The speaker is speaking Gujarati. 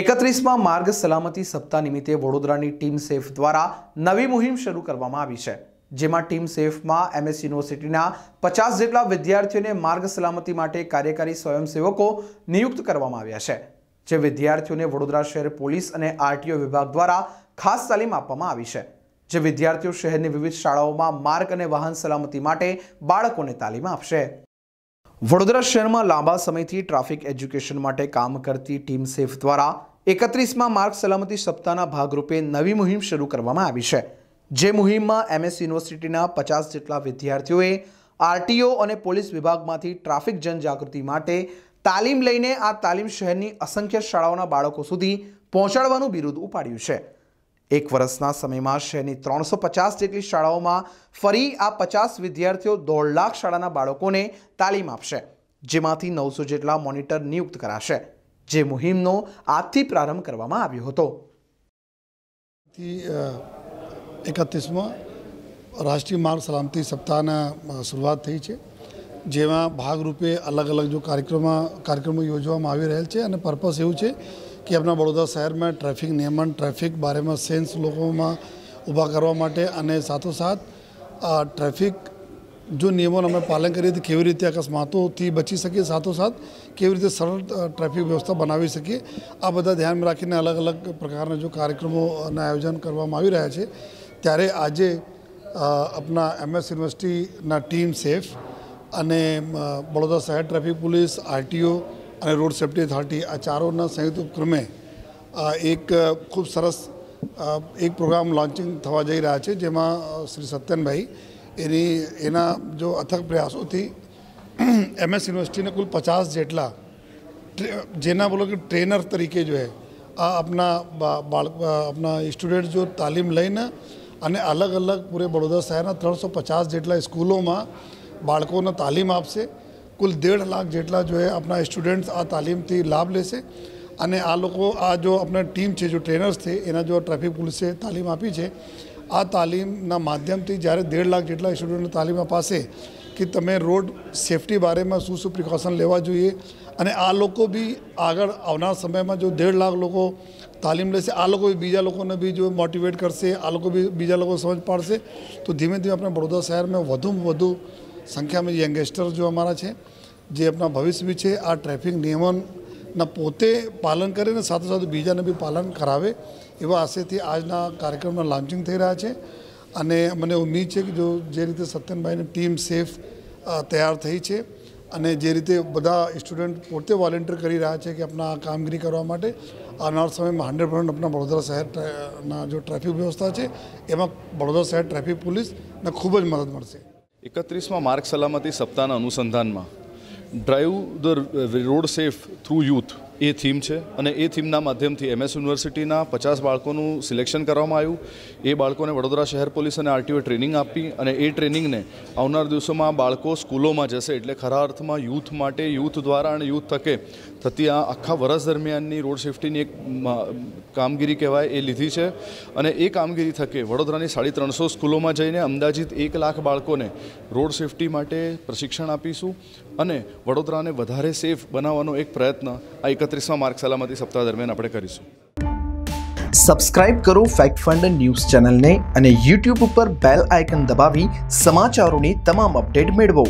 એકત્રીસમાં માર્ગ સલામતી સપ્તાહ નિમિત્તે વડોદરાની ટીમ સેફ દ્વારા નવી મુહિમ શરૂ કરવામાં આવી છે જેમાં ટીમ સેફમાં એમએસ યુનિવર્સિટીના પચાસ જેટલા વિદ્યાર્થીઓને માર્ગ સલામતી માટે કાર્યકારી સ્વયંસેવકો નિયુક્ત કરવામાં આવ્યા છે જે વિદ્યાર્થીઓને વડોદરા શહેર પોલીસ અને આરટીઓ વિભાગ દ્વારા ખાસ તાલીમ આપવામાં આવી છે જે વિદ્યાર્થીઓ શહેરની વિવિધ શાળાઓમાં માર્ગ અને વાહન સલામતી માટે બાળકોને તાલીમ આપશે વડોદરા શહેરમાં લાંબા સમયથી ટ્રાફિક એજ્યુકેશન માટે કામ કરતી ટીમ સેફ દ્વારા એકત્રીસમાં માર્ગ સલામતી સપ્તાહના ભાગરૂપે નવી મુહિમ શરૂ કરવામાં આવી છે જે મુહિમમાં એમએસ યુનિવર્સિટીના પચાસ જેટલા વિદ્યાર્થીઓએ આરટીઓ અને પોલીસ વિભાગમાંથી ટ્રાફિક જનજાગૃતિ માટે તાલીમ લઈને આ તાલીમ શહેરની અસંખ્ય શાળાઓના બાળકો સુધી પહોંચાડવાનું બિરુદ ઉપાડ્યું છે એક વર્ષના સમયમાં શહેરની ત્રણસો પચાસ જેટલી શાળાઓમાં ફરી આ પચાસ વિદ્યાર્થીઓ દોઢ લાખ શાળાના બાળકોને તાલીમ આપશે જેમાંથી નવસો જેટલા મોનિટર નિયુક્ત કરાશે જે મુહિમનો આજથી પ્રારંભ કરવામાં આવ્યો હતો એકત્રીસમાં રાષ્ટ્રીય માર્ગ સલામતી સપ્તાહના શરૂઆત થઈ છે જેમાં ભાગરૂપે અલગ અલગ જો કાર્યક્રમો કાર્યક્રમો યોજવામાં આવી રહેલ છે અને પર્પસ એવું છે કે આપણા વડોદરા શહેરમાં ટ્રાફિક નિયમન ટ્રાફિક બારેમાં સેન્સ લોકોમાં ઊભા કરવા માટે અને સાથોસાથ ટ્રાફિક જો નિયમોનું અમે પાલન કરીએ તો કેવી રીતે અકસ્માતોથી બચી શકીએ સાથોસાથ કેવી રીતે સરળ ટ્રાફિક વ્યવસ્થા બનાવી શકીએ આ બધા ધ્યાનમાં રાખીને અલગ અલગ પ્રકારના જો કાર્યક્રમોના આયોજન કરવામાં આવી રહ્યા છે ત્યારે આજે આપણા એમએસ યુનિવર્સિટીના ટીમ સેફ અને બડોદરા શહેર ટ્રાફિક પોલીસ આરટીઓ અને રોડ સેફટી અથોરિટી આ ચારોના સંયુક્ત ઉપક્રમે એક ખૂબ સરસ એક પ્રોગ્રામ લોન્ચિંગ થવા જઈ રહ્યા છે જેમાં શ્રી સત્યનભાઈ એની એના જો અથક પ્રયાસોથી એમએસ યુનિવર્સિટીને કુલ પચાસ જેટલા જેના બોલો કે ટ્રેનર તરીકે જો હે આ આપના બાળક આપના સ્ટુડન્ટ જો તાલીમ લઈને અને અલગ અલગ પૂરે બડોદરા શહેરના ત્રણસો પચાસ જેટલા સ્કૂલોમાં બાળકોને તાલીમ આપશે કુલ દેઢ લાખ જેટલા જો આપણા સ્ટુડન્ટ્સ આ તાલીમથી લાભ લેશે અને આ લોકો આ જો આપણા ટીમ છે જો ટ્રેનર્સ છે એના જો ટ્રાફિક પોલીસે તાલીમ આપી છે આ તાલીમના માધ્યમથી જ્યારે દેઢ લાખ જેટલા સ્ટુડન્ટને તાલીમ અપાશે કે તમે રોડ સેફટી બારેમાં શું શું પ્રિકોશન લેવા જોઈએ અને આ લોકો બી આગળ આવનાર સમયમાં જો દેઢ લાખ લોકો તાલીમ લેશે આ લોકો બીજા લોકોને બી જો મોટિવેટ કરશે આ લોકો બી બીજા લોકો સમજ પાડશે તો ધીમે ધીમે આપણે બરોડા શહેરમાં વધુમાં વધુ સંખ્યામાં में યંગસ્ટર जो हमारा છે જે આપણા ભવિષ્ય બી છે આ ટ્રાફિક નિયમનના પોતે પાલન કરે અને સાથે સાથે બીજાને બી પાલન કરાવે એવા આશયથી આજના કાર્યક્રમના લોન્ચિંગ થઈ રહ્યા છે અને મને ઉમ્મીદ છે કે જો જે રીતે સત્યનભાઈની ટીમ સેફ તૈયાર થઈ છે અને જે રીતે બધા સ્ટુડન્ટ પોતે વોલેન્ટિયર કરી રહ્યા છે કે આપણા કામગીરી કરવા માટે આવનાર સમયમાં હંડ્રેડ પર્સન્ટ આપણા વડોદરા શહેરના જો ટ્રાફિક વ્યવસ્થા છે એમાં વડોદરા શહેર ટ્રાફિક પોલીસને ખૂબ જ મદદ મળશે એકત્રીસમાં માર્ગ સલામતી સપ્તાહના અનુસંધાનમાં drive the road safe through youth એ થીમ છે અને એ થીમના માધ્યમથી એમએસ યુનિવર્સિટીના પચાસ બાળકોનું સિલેક્શન કરવામાં આવ્યું એ બાળકોને વડોદરા શહેર પોલીસ અને આરટીઓએ ટ્રેનિંગ આપી અને એ ટ્રેનિંગને આવનાર દિવસોમાં બાળકો સ્કૂલોમાં જશે એટલે ખરા અર્થમાં યુથ માટે યુથ દ્વારા અને યુથ તકે થતી આ આખા વરસ દરમિયાનની રોડ સેફ્ટીની એક કામગીરી કહેવાય એ લીધી છે અને એ કામગીરી થકે વડોદરાની સાડી ત્રણસો સ્કૂલોમાં જઈને અંદાજિત એક લાખ બાળકોને રોડ સેફ્ટી માટે પ્રશિક્ષણ આપીશું અને વડોદરાને વધારે સેફ બનાવવાનો એક પ્રયત્ન આ એક એકત્રીસમાં માર્ક સલામતી સપ્તાહ દરમિયાન આપણે કરીશું સબસ્ક્રાઇબ કરો ફેક્ટ ફંડ ન્યૂઝ ચેનલને અને યુટ્યુબ ઉપર બેલ આઇકન દબાવી સમાચારોની તમામ અપડેટ મેળવો